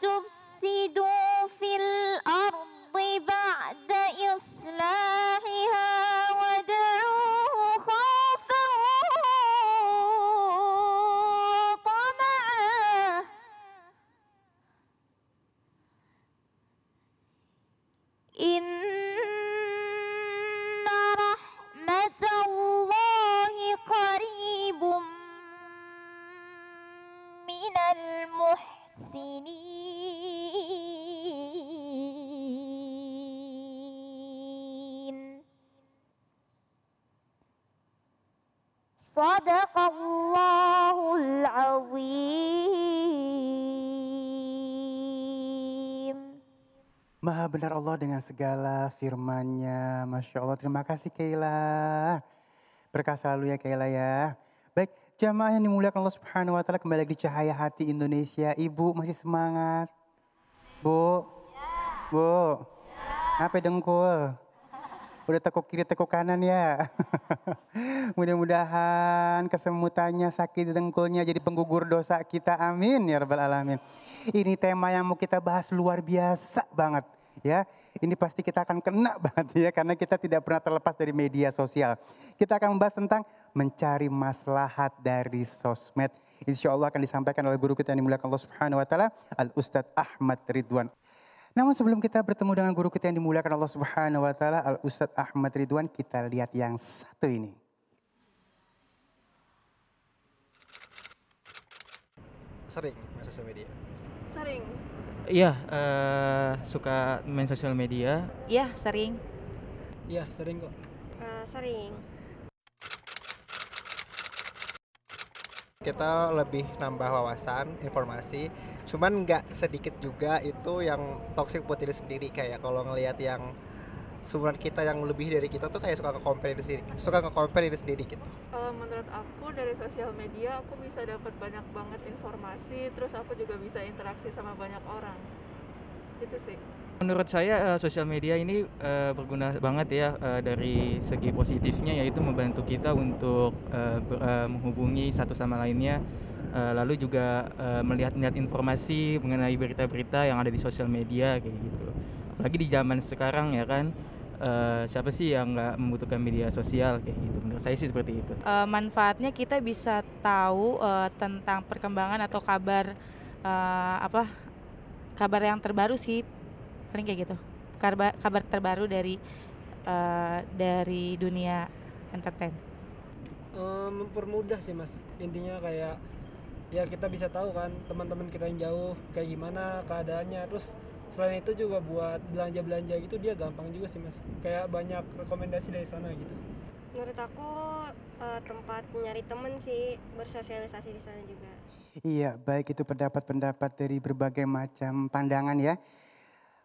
jobs Maha benar Allah dengan segala firman-Nya. Masya Allah, terima kasih Kayla. Berkah selalu ya Kayla ya. Baik, jamaah yang dimuliakan Allah Subhanahu wa taala kembali lagi di Cahaya Hati Indonesia. Ibu masih semangat? Bu? Ya. Bu? Ya. Apa dengkul? udah tekuk kiri tekuk kanan ya. Mudah-mudahan kesemutannya sakit dengkulnya jadi penggugur dosa kita. Amin ya rabbal alamin. Ini tema yang mau kita bahas luar biasa banget ya. Ini pasti kita akan kena banget ya karena kita tidak pernah terlepas dari media sosial. Kita akan membahas tentang mencari maslahat dari sosmed. Insya Allah akan disampaikan oleh guru kita yang dimuliakan Allah Subhanahu wa taala, Al Ustadz Ahmad Ridwan. Namun sebelum kita bertemu dengan guru kita yang dimuliakan Allah Subhanahu wa taala Al Ustadz Ahmad Ridwan, kita lihat yang satu ini. Sering main sosial media. Sering. Iya, uh, suka main sosial media. Iya, sering. Iya, sering kok. Uh, sering. kita lebih nambah wawasan, informasi. Cuman nggak sedikit juga itu yang toxic buat diri sendiri kayak kalau ngelihat yang sumberan kita yang lebih dari kita tuh kayak suka ke compare diri sendiri, suka ke compare diri sendiri gitu. Kalau menurut aku dari sosial media aku bisa dapat banyak banget informasi, terus aku juga bisa interaksi sama banyak orang. Itu sih. Menurut saya uh, sosial media ini uh, berguna banget ya uh, dari segi positifnya yaitu membantu kita untuk uh, ber, uh, menghubungi satu sama lainnya uh, lalu juga uh, melihat-lihat informasi mengenai berita-berita yang ada di sosial media kayak gitu. Apalagi di zaman sekarang ya kan uh, siapa sih yang nggak membutuhkan media sosial kayak gitu. Menurut saya sih seperti itu. Uh, manfaatnya kita bisa tahu uh, tentang perkembangan atau kabar uh, apa kabar yang terbaru sih paling kayak gitu kabar kabar terbaru dari uh, dari dunia entertain um, mempermudah sih mas intinya kayak ya kita bisa tahu kan teman-teman kita yang jauh kayak gimana keadaannya terus selain itu juga buat belanja-belanja gitu dia gampang juga sih mas kayak banyak rekomendasi dari sana gitu menurut aku uh, tempat nyari temen sih bersosialisasi di sana juga iya baik itu pendapat-pendapat dari berbagai macam pandangan ya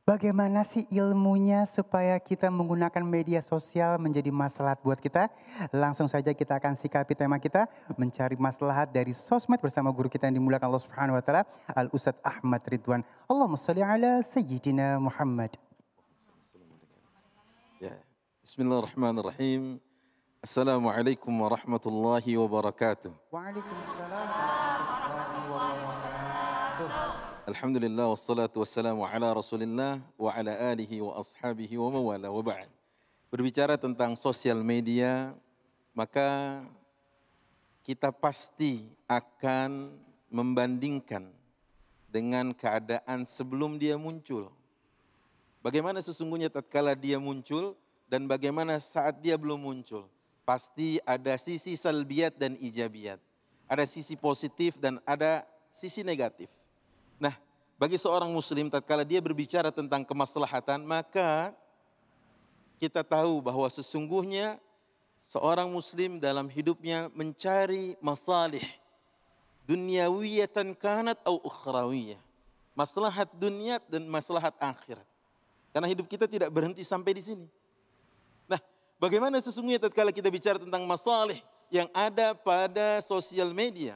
Bagaimana sih ilmunya supaya kita menggunakan media sosial menjadi maslahat buat kita? Langsung saja kita akan sikapi tema kita mencari maslahat dari sosmed bersama guru kita yang dimulakan Allah Subhanahu wa taala, Al Ustaz Ahmad Ridwan. Allahumma shalli ala sayyidina Muhammad. Ya. Bismillahirrahmanirrahim. Assalamualaikum warahmatullahi wabarakatuh. Waalaikumsalam. Alhamdulillah wassalatu wassalamu ala rasulillah wa ala alihi wa ashabihi wa mawala wa Berbicara tentang sosial media, maka kita pasti akan membandingkan dengan keadaan sebelum dia muncul. Bagaimana sesungguhnya tatkala dia muncul dan bagaimana saat dia belum muncul. Pasti ada sisi salbiat dan ijabiat. Ada sisi positif dan ada sisi negatif Nah, bagi seorang muslim tatkala dia berbicara tentang kemaslahatan, maka kita tahu bahwa sesungguhnya seorang muslim dalam hidupnya mencari masalih dunyawiyatan kanat au ukhrawiyah. Maslahat dunia dan maslahat akhirat. Karena hidup kita tidak berhenti sampai di sini. Nah, bagaimana sesungguhnya tatkala kita bicara tentang masalih yang ada pada sosial media?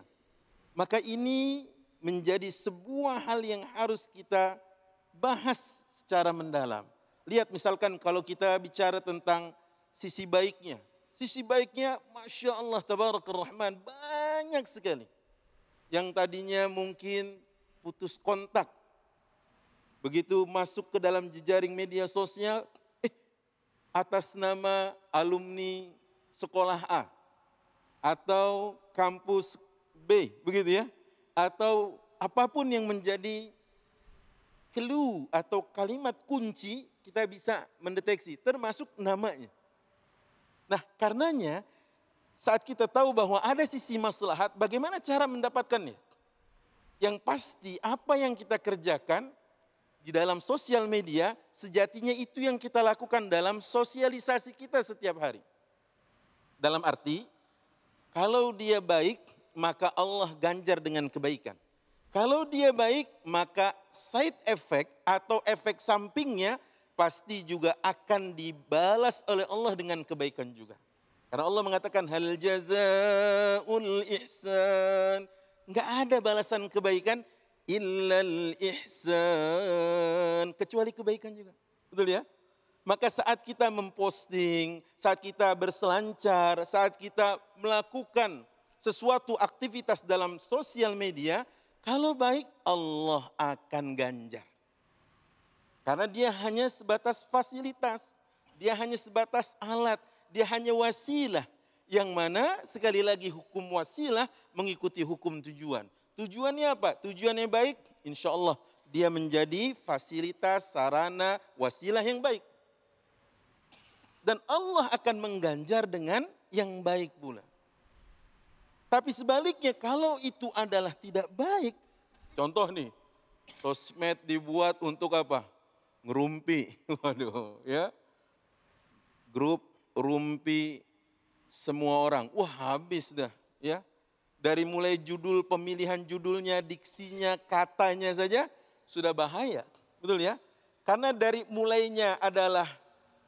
Maka ini menjadi sebuah hal yang harus kita bahas secara mendalam. Lihat misalkan kalau kita bicara tentang sisi baiknya. Sisi baiknya Masya Allah Tabarakal Rahman banyak sekali. Yang tadinya mungkin putus kontak. Begitu masuk ke dalam jejaring media sosial, eh, atas nama alumni sekolah A atau kampus B, begitu ya atau apapun yang menjadi clue atau kalimat kunci kita bisa mendeteksi termasuk namanya. Nah, karenanya saat kita tahu bahwa ada sisi maslahat, bagaimana cara mendapatkannya? Yang pasti apa yang kita kerjakan di dalam sosial media sejatinya itu yang kita lakukan dalam sosialisasi kita setiap hari. Dalam arti kalau dia baik maka Allah ganjar dengan kebaikan. Kalau dia baik, maka side effect atau efek sampingnya pasti juga akan dibalas oleh Allah dengan kebaikan juga. Karena Allah mengatakan hal jazaul ihsan. Enggak ada balasan kebaikan illal ihsan. Kecuali kebaikan juga. Betul ya? Maka saat kita memposting, saat kita berselancar, saat kita melakukan sesuatu aktivitas dalam sosial media, kalau baik Allah akan ganjar. Karena dia hanya sebatas fasilitas, dia hanya sebatas alat, dia hanya wasilah. Yang mana sekali lagi hukum wasilah mengikuti hukum tujuan. Tujuannya apa? Tujuannya baik, insya Allah dia menjadi fasilitas, sarana, wasilah yang baik. Dan Allah akan mengganjar dengan yang baik pula. Tapi sebaliknya kalau itu adalah tidak baik, contoh nih, sosmed dibuat untuk apa? Ngerumpi, waduh ya. Grup rumpi semua orang, wah habis dah ya. Dari mulai judul, pemilihan judulnya, diksinya, katanya saja sudah bahaya. Betul ya? Karena dari mulainya adalah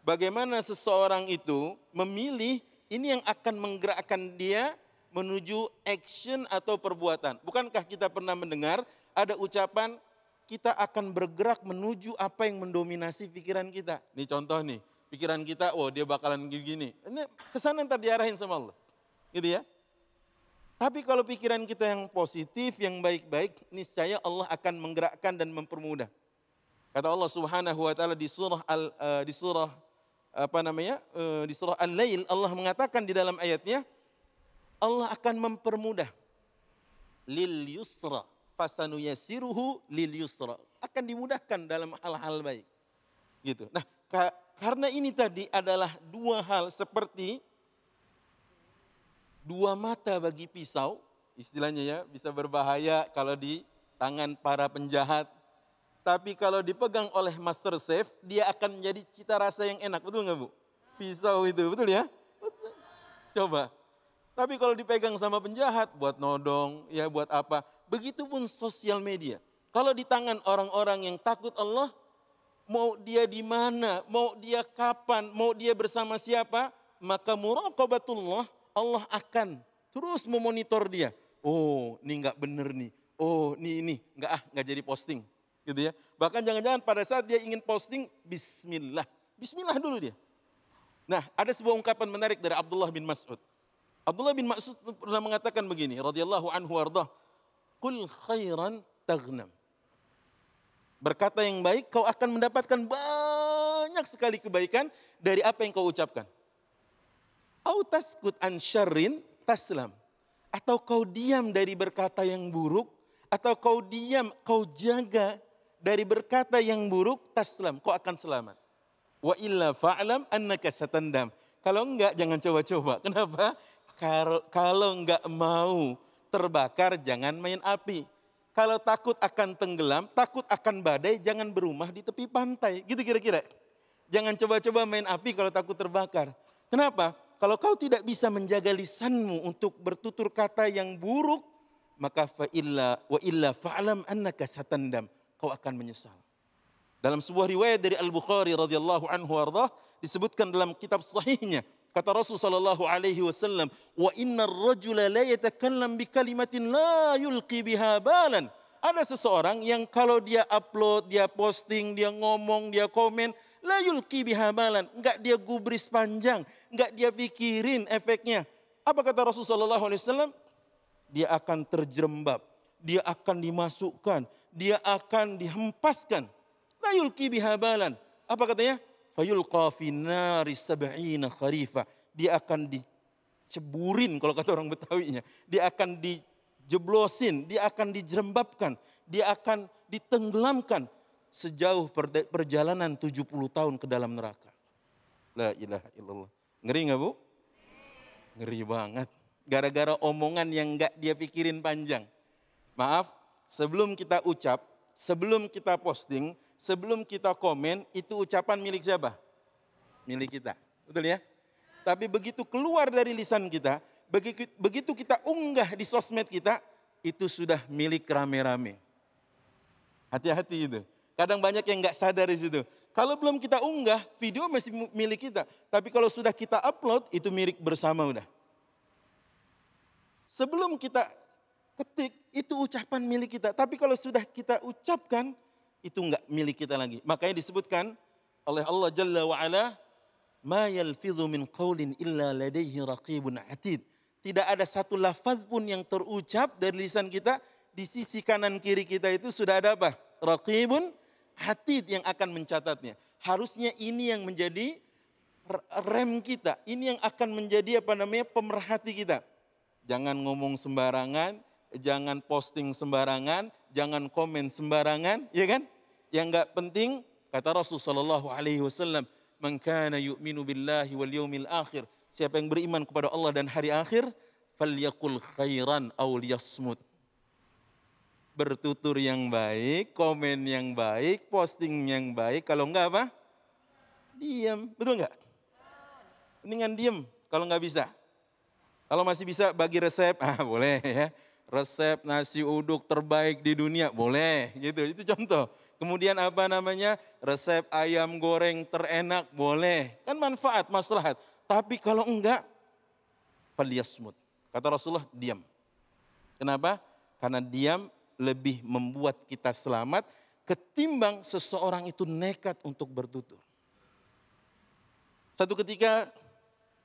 bagaimana seseorang itu memilih ini yang akan menggerakkan dia menuju action atau perbuatan. Bukankah kita pernah mendengar ada ucapan kita akan bergerak menuju apa yang mendominasi pikiran kita. Ini contoh nih, pikiran kita, oh dia bakalan gini. Ini kesan yang tadi diarahin sama Allah. Gitu ya. Tapi kalau pikiran kita yang positif, yang baik-baik, niscaya Allah akan menggerakkan dan mempermudah. Kata Allah Subhanahu wa taala di surah al, uh, di surah apa namanya? Uh, di surah Al-Lail Allah mengatakan di dalam ayatnya, Allah akan mempermudah. Lil yusra fasanu yasiruhu lil yusra. Akan dimudahkan dalam hal-hal baik. Gitu. Nah, karena ini tadi adalah dua hal seperti dua mata bagi pisau, istilahnya ya, bisa berbahaya kalau di tangan para penjahat. Tapi kalau dipegang oleh master chef dia akan menjadi cita rasa yang enak, betul nggak Bu? Pisau itu, betul ya? Betul. Coba tapi kalau dipegang sama penjahat, buat nodong, ya buat apa. Begitupun sosial media. Kalau di tangan orang-orang yang takut Allah, mau dia di mana, mau dia kapan, mau dia bersama siapa, maka muraqabatullah Allah akan terus memonitor dia. Oh, ini nggak bener nih. Oh, ini ini nggak ah nggak jadi posting, gitu ya. Bahkan jangan-jangan pada saat dia ingin posting, Bismillah, Bismillah dulu dia. Nah, ada sebuah ungkapan menarik dari Abdullah bin Mas'ud. Abdullah bin Mas'ud pernah mengatakan begini, radhiyallahu anhu wardah, "Qul khairan taghnam." Berkata yang baik, kau akan mendapatkan banyak sekali kebaikan dari apa yang kau ucapkan. Au taskut an syarrin taslam. Atau kau diam dari berkata yang buruk, atau kau diam, kau jaga dari berkata yang buruk, taslam, kau akan selamat. Wa illa fa'lam annaka satandam. Kalau enggak jangan coba-coba. Kenapa? kalau nggak mau terbakar jangan main api. Kalau takut akan tenggelam, takut akan badai, jangan berumah di tepi pantai. Gitu kira-kira. Jangan coba-coba main api kalau takut terbakar. Kenapa? Kalau kau tidak bisa menjaga lisanmu untuk bertutur kata yang buruk, maka fa illa wa illa fa'lam annaka satandam. Kau akan menyesal. Dalam sebuah riwayat dari Al-Bukhari radhiyallahu anhu disebutkan dalam kitab sahihnya, Kata Rasul sallallahu alaihi wasallam, "Wa innar rajula la yatakallam bi kalimatin la yulqi biha balan." Ada seseorang yang kalau dia upload, dia posting, dia ngomong, dia komen, la yulqi biha balan, enggak dia gubris panjang, enggak dia pikirin efeknya. Apa kata Rasul sallallahu alaihi wasallam? Dia akan terjerembab, dia akan dimasukkan, dia akan dihempaskan. La yulqi biha balan. Apa katanya? fayulqa fi sab'ina Dia akan diceburin kalau kata orang Betawinya. Dia akan dijeblosin, dia akan dijerembabkan, dia akan ditenggelamkan sejauh perjalanan 70 tahun ke dalam neraka. La ilaha illallah. Ngeri nggak bu? Ngeri banget. Gara-gara omongan yang nggak dia pikirin panjang. Maaf, sebelum kita ucap, sebelum kita posting, sebelum kita komen, itu ucapan milik siapa? Milik kita. Betul ya? Tapi begitu keluar dari lisan kita, begitu kita unggah di sosmed kita, itu sudah milik rame-rame. Hati-hati itu. Kadang banyak yang nggak sadar di situ. Kalau belum kita unggah, video masih milik kita. Tapi kalau sudah kita upload, itu milik bersama udah. Sebelum kita ketik, itu ucapan milik kita. Tapi kalau sudah kita ucapkan, itu enggak milik kita lagi. Makanya disebutkan oleh Allah Jalla wa Ala, "Ma yalfidhu min qawlin illa ladaihi raqibun atid." Tidak ada satu lafaz pun yang terucap dari lisan kita di sisi kanan kiri kita itu sudah ada apa? Raqibun atid yang akan mencatatnya. Harusnya ini yang menjadi rem kita, ini yang akan menjadi apa namanya pemerhati kita. Jangan ngomong sembarangan, jangan posting sembarangan, jangan komen sembarangan, ya kan? Yang nggak penting kata Rasul sallallahu Alaihi Wasallam, mengkana yu'minu billahi wal yomil akhir. Siapa yang beriman kepada Allah dan hari akhir, falyakul khairan aw liyasmut. Bertutur yang baik, komen yang baik, posting yang baik. Kalau enggak apa? Diam, betul enggak? Mendingan diam kalau enggak bisa. Kalau masih bisa bagi resep, ah boleh ya resep nasi uduk terbaik di dunia, boleh gitu. Itu contoh. Kemudian apa namanya? Resep ayam goreng terenak, boleh. Kan manfaat, maslahat. Tapi kalau enggak, faliyasmut. Kata Rasulullah, diam. Kenapa? Karena diam lebih membuat kita selamat ketimbang seseorang itu nekat untuk bertutur. Satu ketika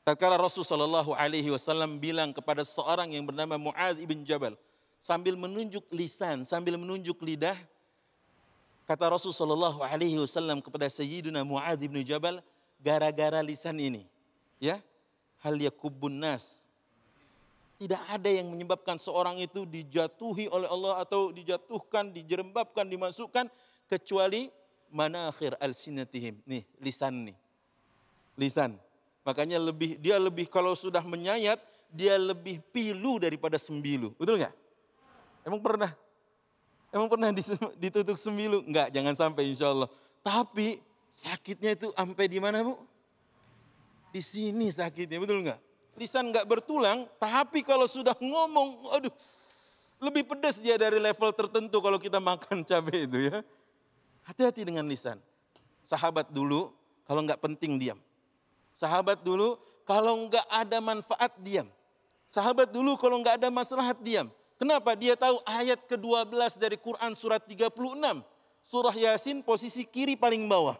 Tatkala Rasul Shallallahu Alaihi Wasallam bilang kepada seorang yang bernama Muaz ibn Jabal sambil menunjuk lisan, sambil menunjuk lidah, kata Rasul Shallallahu Alaihi Wasallam kepada Sayyiduna Muaz ibn Jabal, gara-gara lisan ini, ya hal yakubun nas. Tidak ada yang menyebabkan seorang itu dijatuhi oleh Allah atau dijatuhkan, dijerembabkan, dimasukkan kecuali manakhir al-sinatihim. Nih, lisan nih. Lisan Makanya lebih dia lebih kalau sudah menyayat dia lebih pilu daripada sembilu. Betul nggak? Emang pernah? Emang pernah ditutup sembilu? Enggak, jangan sampai insya Allah. Tapi sakitnya itu sampai di mana bu? Di sini sakitnya, betul nggak? Lisan nggak bertulang, tapi kalau sudah ngomong, aduh, lebih pedas dia dari level tertentu kalau kita makan cabai itu ya. Hati-hati dengan lisan. Sahabat dulu, kalau nggak penting diam. Sahabat dulu kalau nggak ada manfaat diam. Sahabat dulu kalau nggak ada maslahat diam. Kenapa? Dia tahu ayat ke-12 dari Quran surat 36. Surah Yasin posisi kiri paling bawah.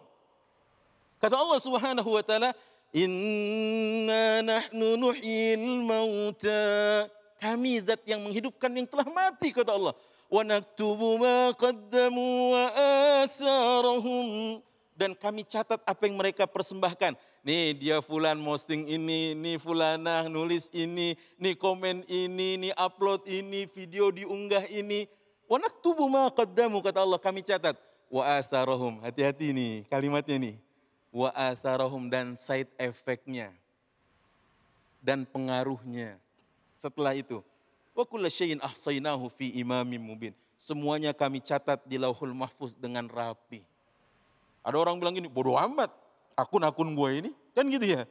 Kata Allah Subhanahu wa taala, "Inna nahnu nuhil mauta." Kami zat yang menghidupkan yang telah mati kata Allah. "Wa naktubu ma qaddamu wa asarahum." Dan kami catat apa yang mereka persembahkan Nih dia fulan posting ini, nih fulanah nulis ini, nih komen ini, nih upload ini, video diunggah ini. Wa naktubu ma qaddamu kata Allah kami catat. Wa asarohum Hati-hati nih kalimatnya nih. Wa asarohum dan side efeknya Dan pengaruhnya. Setelah itu. Wa kulla syai'in ahsainahu fi imamin mubin. Semuanya kami catat di lauhul mahfuz dengan rapi. Ada orang bilang gini, bodoh amat akun-akun gue ini, kan gitu ya.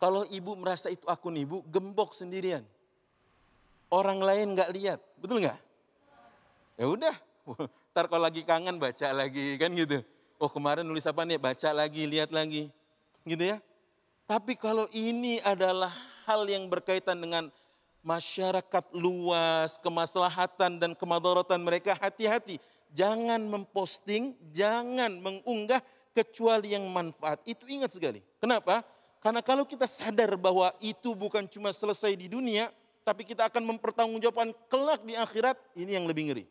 Kalau ibu merasa itu akun ibu, gembok sendirian. Orang lain gak lihat, betul gak? Ya udah, ntar kalau lagi kangen baca lagi, kan gitu. Oh kemarin nulis apa nih, baca lagi, lihat lagi, gitu ya. Tapi kalau ini adalah hal yang berkaitan dengan masyarakat luas, kemaslahatan dan kemadorotan mereka, hati-hati. Jangan memposting, jangan mengunggah, kecuali yang manfaat. Itu ingat sekali. Kenapa? Karena kalau kita sadar bahwa itu bukan cuma selesai di dunia, tapi kita akan mempertanggungjawabkan kelak di akhirat, ini yang lebih ngeri.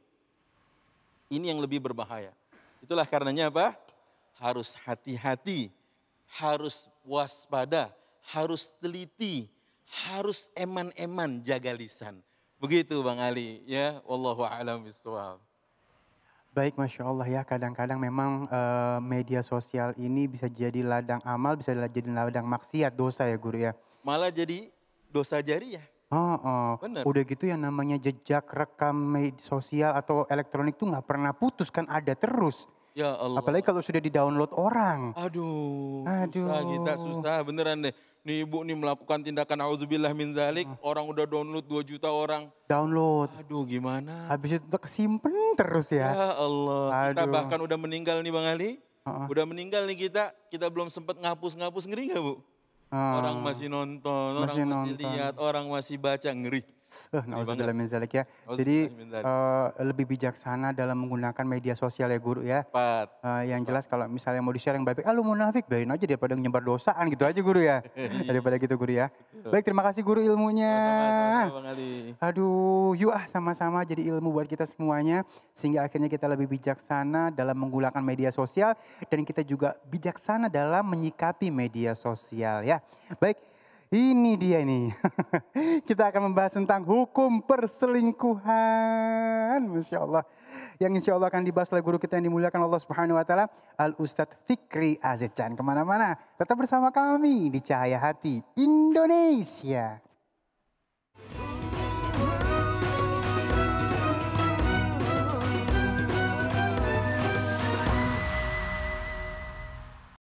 Ini yang lebih berbahaya. Itulah karenanya apa? Harus hati-hati, harus waspada, harus teliti, harus eman-eman jaga lisan. Begitu Bang Ali, ya. Wallahu a'lam bishawab. Baik, masya Allah ya. Kadang-kadang memang uh, media sosial ini bisa jadi ladang amal, bisa jadi ladang maksiat dosa ya guru ya. Malah jadi dosa ya. Oh, oh. Bener. udah gitu yang namanya jejak rekam media sosial atau elektronik itu nggak pernah putus kan ada terus. Ya Allah. Apalagi kalau sudah di-download orang. Aduh, Aduh. susah kita, susah beneran deh. Nih ibu nih melakukan tindakan auzubillah min zalik, hmm. orang udah download 2 juta orang. Download. Aduh gimana? Habis itu kesimpan terus ya. Ya Allah, Aduh. kita bahkan udah meninggal nih Bang Ali. uh Udah meninggal nih kita, kita belum sempat ngapus-ngapus ngeri gak Bu? Uh. Orang masih nonton, masih orang masih lihat, orang masih baca ngeri. Iya Nauzubillah min zalik ya. Jadi uh, lebih bijaksana dalam menggunakan media sosial ya guru ya. Uh, yang jelas kalau misalnya mau di-share yang baik-baik, ah lu munafik, bayarin aja daripada nyebar dosaan gitu aja guru ya. Iya. daripada gitu guru ya. Baik, terima kasih guru ilmunya. Aduh, yuk ah sama-sama jadi ilmu buat kita semuanya sehingga akhirnya kita lebih bijaksana dalam menggunakan media sosial dan kita juga bijaksana dalam menyikapi media sosial ya. Baik, ini dia ini. Kita akan membahas tentang hukum perselingkuhan. Masya Allah. Yang insya Allah akan dibahas oleh guru kita yang dimuliakan Allah Subhanahu Wa Taala, Al Ustadz Fikri Aziz Chan. Kemana-mana, tetap bersama kami di Cahaya Hati Indonesia.